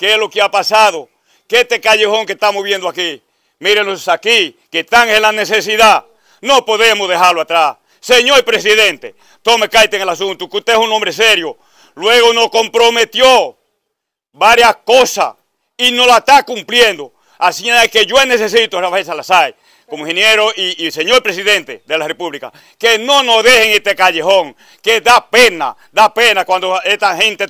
qué es lo que ha pasado, qué este callejón que estamos viendo aquí. Mírenos aquí, que están en la necesidad. No podemos dejarlo atrás. Señor presidente, tome carta en el asunto, que usted es un hombre serio. Luego nos comprometió varias cosas y no la está cumpliendo. Así es que yo necesito, Rafael Salazar, como ingeniero y, señor presidente de la República, que no nos dejen este callejón, que da pena, da pena cuando esta gente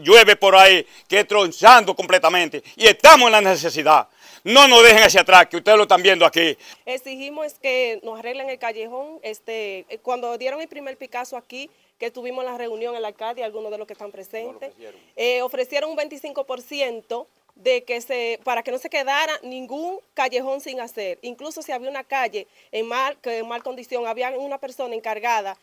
llueve por ahí, que es tronchando completamente. Y estamos en la necesidad. No nos dejen hacia atrás, que ustedes lo están viendo aquí. Exigimos que nos arreglen el callejón. Este, eh, cuando dieron el primer Picasso aquí, que tuvimos la reunión en la alcalde, algunos de los que están presentes, eh, ofrecieron un 25% de que se, para que no se quedara ningún callejón sin hacer. Incluso si había una calle en mal, en mal condición, había una persona encargada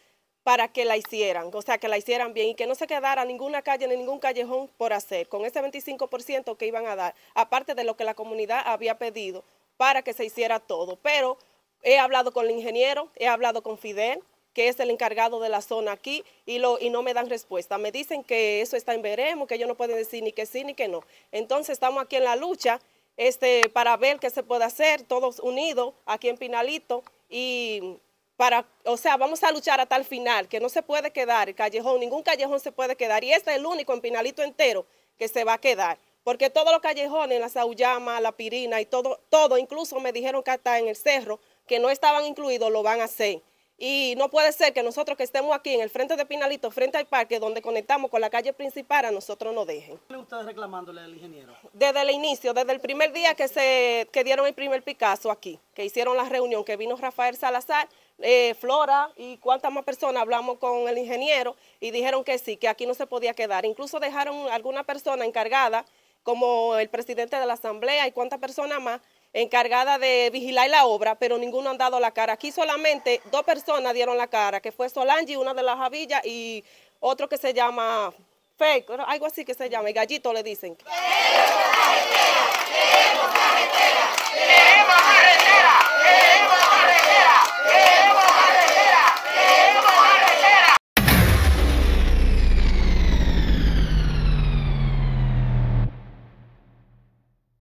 para que la hicieran, o sea, que la hicieran bien y que no se quedara ninguna calle ni ningún callejón por hacer, con ese 25% que iban a dar, aparte de lo que la comunidad había pedido para que se hiciera todo. Pero he hablado con el ingeniero, he hablado con Fidel, que es el encargado de la zona aquí, y, lo, y no me dan respuesta. Me dicen que eso está en veremos, que ellos no pueden decir ni que sí ni que no. Entonces estamos aquí en la lucha este, para ver qué se puede hacer, todos unidos aquí en Pinalito, y para, o sea, vamos a luchar hasta el final, que no se puede quedar el callejón, ningún callejón se puede quedar, y este es el único en Pinalito entero que se va a quedar porque todos los callejones, la Saullama, la Pirina y todo, todo, incluso me dijeron que hasta en el cerro, que no estaban incluidos, lo van a hacer. Y no puede ser que nosotros que estemos aquí en el frente de Pinalito, frente al parque, donde conectamos con la calle principal, a nosotros no dejen. ¿Qué ustedes reclamándole al ingeniero? Desde el inicio, desde el primer día que se dieron el primer Picasso aquí, que hicieron la reunión, que vino Rafael Salazar, eh, Flora y cuántas más personas hablamos con el ingeniero y dijeron que sí, que aquí no se podía quedar. Incluso dejaron alguna persona encargada, como el presidente de la asamblea y cuántas personas más, encargada de vigilar la obra, pero ninguno han dado la cara. Aquí solamente dos personas dieron la cara, que fue Solange, una de las Javillas, y otro que se llama Fake, algo así que se llama, y gallito le dicen.